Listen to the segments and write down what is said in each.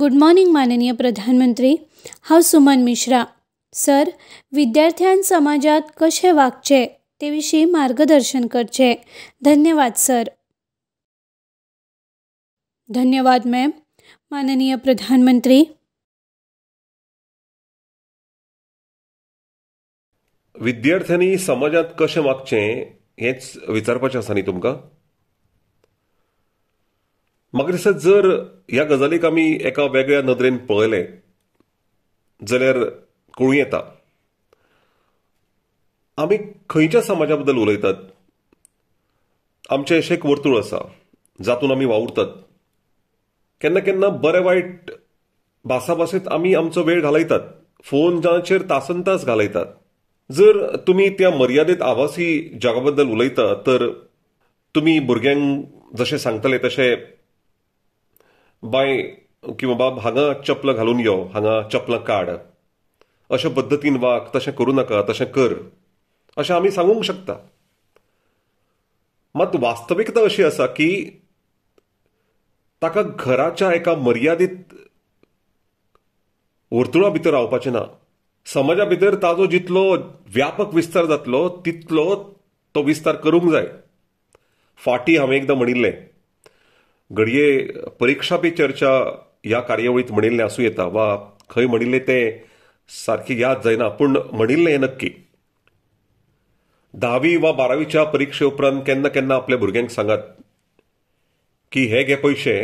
good morning माननीय प्रधानमंत्री हांव सुमन मिश्रा सर विद्यार्थ्यां समाजात कसे वागचे ते विषयी मार्गदर्शन करचे धन्यवाद सर धन्यवाद मॅम माननीय प्रधानमंत्री विद्यार्थ्यांनी समाजात कसे वागचे हेच विचारपाचें आसा तुमकां म्हाका दिसता जर ह्या गजालीक आमी एका वेगळ्या नदरेन पळयलें जाल्यार कळूं येता आमी खंयच्या समाजा बद्दल उलयतात आमचें अशें एक वर्तुळ आसा जातून आमी वावुरतात केन्ना केन्ना बरे वायट भासाभाशेत आमी आमचो वेळ घालयतात फोन तासन तास घालयतात जर तुमी त्या मर्यादेत आवासी जगा बद्दल उलयता तर तुमी भुरग्यांक जशें सांगतले तशें बाय किंवा बाब हांगा चपलां घालून यो हांगा चपलां काड अशा पद्दतीन वाग तशें करूं नाका तशें कर अशें आमी सांगूंक शकता मात वास्तविकता अशी आसा की ताका घराच्या एका मर्यादीत वर्तुळा भितर रावपाचें ना समाजा भितर ताजो जितलो व्यापक विस्तार जातलो तितलो तो विस्तार करूंक जाय फाटी हांवें एकदां म्हणिल्लें घडये परीक्षा पे चर्चा या कार्यावळीत म्हणिल्लें असू येता वा खंय म्हणिल्लें ते सारखे याद जायना पूण म्हणिल्लें हे नक्की दहावी वा बारावीच्या परीक्षे उपरांत केन्ना केन्ना आपल्या भुरग्यांक सांगात की हे घे पयशे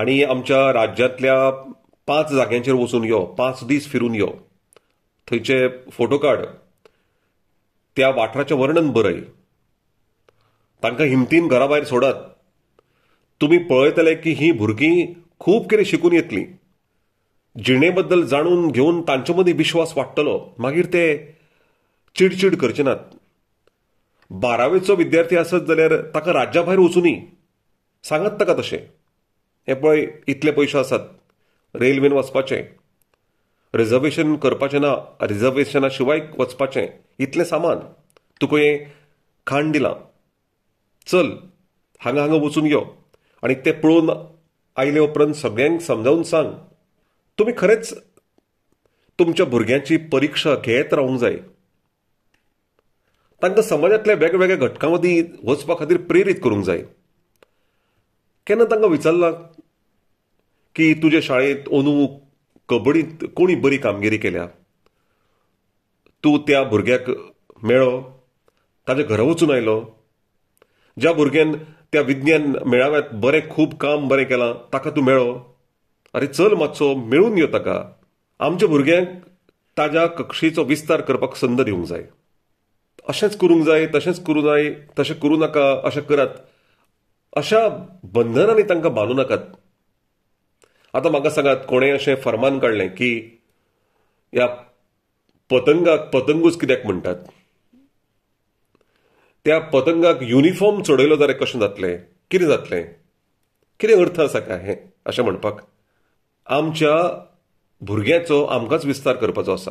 आणि आमच्या राज्यातल्या पाच जाग्यांचेर वचून यो पाच दीस फिरून यो थंयचे फोटो काड त्या वाठाराचे वर्णन बरय तांकां हिमतीन घरा भायर सोडात तुम्ही पळयतले की ही भुरगी खूप कितें शिकून येतली जिणेबद्दल जाणून घेऊन तांचे मदीं विश्वास वाटतलो मागीर ते चिडचिड करचे नात बारावेचो विद्यार्थी आसत जाल्यार ताका राज्या भायर वचूं सांगत ताका तशें हे पळय इतले पयशे आसात रेल्वेन वचपाचे रिजर्वेशन करपाचें ना रिजर्वेशना शिवाय वचपाचें इतलें सामान तुका हे खाण दिलां चल हांगा हांगा वचून यो आणि ते पळून आयले उपरांत सगळ्यांक समजावून सांग तुम्ही खरेच तुमच्या भुरग्यांची परीक्षा घेत राहूंक जाय तांकां समाजांतल्या वेगवेगळ्या घटकां मदीं वचपा खातीर प्रेरीत करूंक जाय केन्ना तांकां विचारलां की तुजे शाळेंत अंदू कबड्डींत कोणी बरी कामगिरी केल्या तूं त्या भुरग्याक मेळो ताज्या घरा वचून आयलो ज्या भुरग्यान त्या विज्ञान मेळाव्यात बरें खूब काम बरें केलां ताका तूं मेळो अरे चल मातसो मेळून यो ताका आमच्या भुरग्यांक ताज्या कक्षेचो विस्तार करपाक संद दिवंक जाय अशेंच करूंक जाय तशेंच करूं जाय तशें करूं नाका अशें करात अशा बंधनांनी तांकां बांदू नाकात आतां म्हाका सांगात कोणें अशें फर्मान काडलें की ह्या पतंगाक पतंगूच कित्याक म्हणटात त्या पतंगाक युनिफॉर्म चडयलो जाल्यार कशें जातलें कितें जातलें कितें अर्थ आसा काय हें अशें म्हणपाक आमच्या भुरग्याचो आमकांच विस्तार करपाचो आसा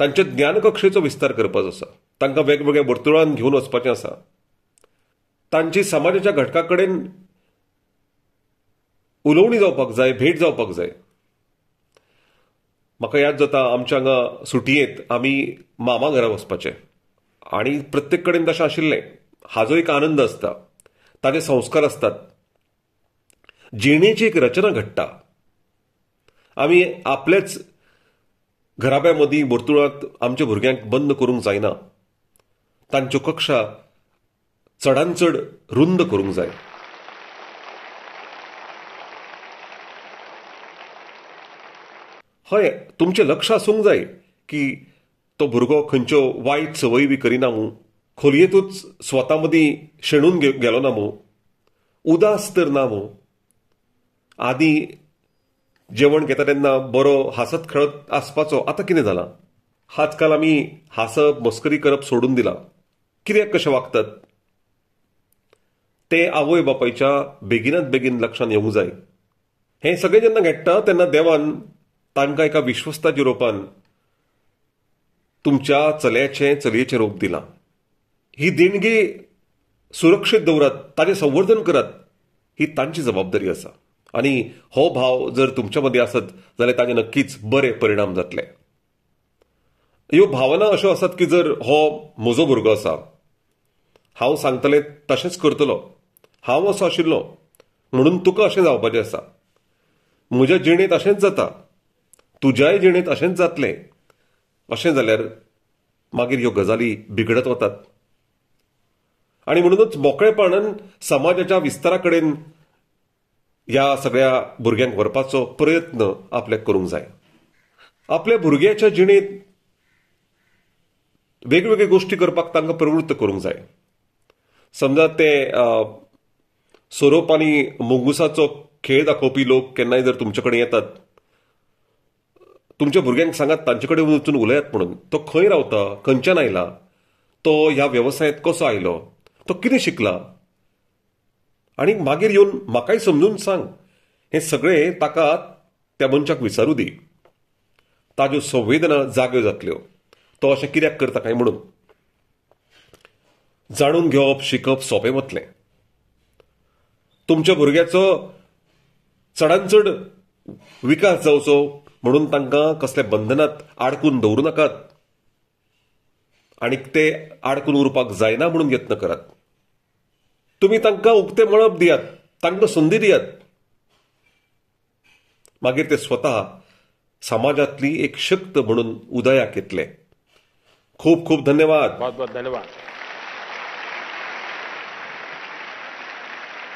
तांच्या ज्ञान कक्षेचो विस्तार करपाचो आसा तांकां वेगवेगळ्या वर्तुळान घेवन वचपाचें आसा तांची समाजाच्या घटका कडेन उलोवणी जावपाक जाय भेट जावपाक जाय म्हाका याद जाता आमच्या हांगा सुटयेंत आमी मामा घरा वचपाचें आणि प्रत्येक कडेन तशें आशिल्लें हाजो एक आनंद असता, ताचे संस्कार आसतात जिणेची एक रचना घडटा आमी आपलेच घराब्या मदीं वर्तुळांत आमच्या भुरग्यांक बंद करूंक जायना तांच्यो कक्षा चडांत चड रुंद करूंक जाय हय तुमचें लक्ष आसूंक जाय की तो भुरगो खंयच्यो वायट संवयी बी करिना मू खोलयेतूच स्वता मदीं शेणून गेलो ना मू उदास तर ना मू आदी जेवण घेता तेन्ना बरो हांसत खेळत आसपाचो आतां कितें जालां आजकाल आमी हांसप मस्करी करप सोडून दिला कित्याक कशें वागतात ते आवय बापायच्या बेगिनात बेगीन लक्षांत येवंक जाय हें सगळें जेन्ना घडटा तेन्ना देवान तांकां एका विश्वस्ताच्या रुपान तुमच्या चल्याचे चलयेचे रोग दिला ही देणगी सुरक्षित दवरत ताचें संवर्धन करत ही तांची जबाबदारी असा आणि हो भाव जर तुमच्या मध्ये असत जाल्यार ताचे नक्कीच बरे परिणाम जातले ह्यो भावना अशो असत की जर हो म्हजो भुरगो आसा हांव सांगतलें तशेंच करतलो हांव असो आशिल्लो म्हणून तुका अशें जावपाचें आसा म्हज्या जिणेंत अशेंच जाता तुज्याय जिणेंत अशेंच जातलें अशें जाल्यार मागीर ह्यो गजाली बिगडत वतात आनी म्हणूनच मोकळेपणान समाजाच्या विस्तारा कडेन ह्या सगळ्या भुरग्यांक व्हरपाचो प्रयत्न आपल्याक करूंक जाय आपल्या भुरग्याच्या जिणेंत वेगवेगळ्यो गोश्टी करपाक तांकां प्रवृत्त करूंक जाय समजा ते सोरोप आनी मुंगुसाचो खेळ दाखोवपी लोक केन्नाय जर तुमचे कडेन येतात तुमच्या भुरग्यांक सांगात तांचे कडेन वचून उलयात म्हणून तो खंय रावता खंयच्यान आयला तो ह्या वेवसायांत कसो आयलो तो कितें शिकला आनी मागीर येवन म्हाकाय समजून सांग हे सगळें ताका त्या मनशाक विचारू दी ताज्यो संवेदना जाग्यो जातल्यो तो अशें कित्याक करता काय म्हणून जाणून घेवप शिकप सोंपें वतलें तुमच्या भुरग्याचो चडांत चड विकास जावचो म्हणून तांकां कसले बंधनात आडकून दवरू नाकात आनीक ते आडकून उरपाक जायना म्हणून यत्न करात तुमी तांकां उक्ते मळप दियात तांकां संदी दियात मागीर ते स्वता समाजातली एक शक्त म्हणून उदयाक येतले खूप खूप धन्यवाद बहुत बहुत धन्यवाद